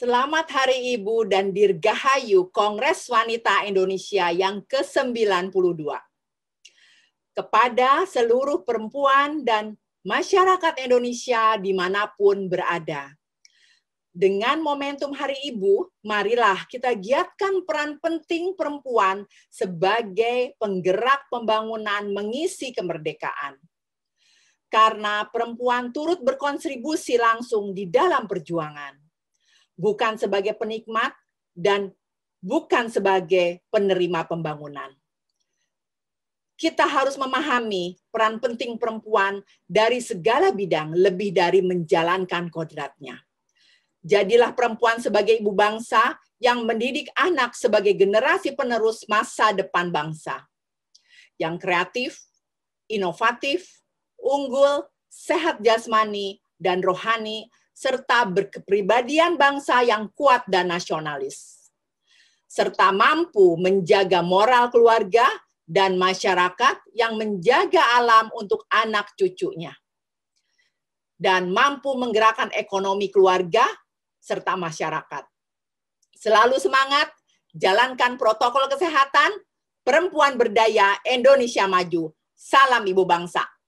Selamat Hari Ibu dan Dirgahayu Kongres Wanita Indonesia yang ke-92. Kepada seluruh perempuan dan masyarakat Indonesia dimanapun berada. Dengan momentum Hari Ibu, marilah kita giatkan peran penting perempuan sebagai penggerak pembangunan mengisi kemerdekaan. Karena perempuan turut berkontribusi langsung di dalam perjuangan bukan sebagai penikmat, dan bukan sebagai penerima pembangunan. Kita harus memahami peran penting perempuan dari segala bidang, lebih dari menjalankan kodratnya. Jadilah perempuan sebagai ibu bangsa yang mendidik anak sebagai generasi penerus masa depan bangsa. Yang kreatif, inovatif, unggul, sehat jasmani, dan rohani, serta berkepribadian bangsa yang kuat dan nasionalis, serta mampu menjaga moral keluarga dan masyarakat yang menjaga alam untuk anak cucunya, dan mampu menggerakkan ekonomi keluarga serta masyarakat. Selalu semangat, jalankan protokol kesehatan, perempuan berdaya, Indonesia maju. Salam Ibu Bangsa.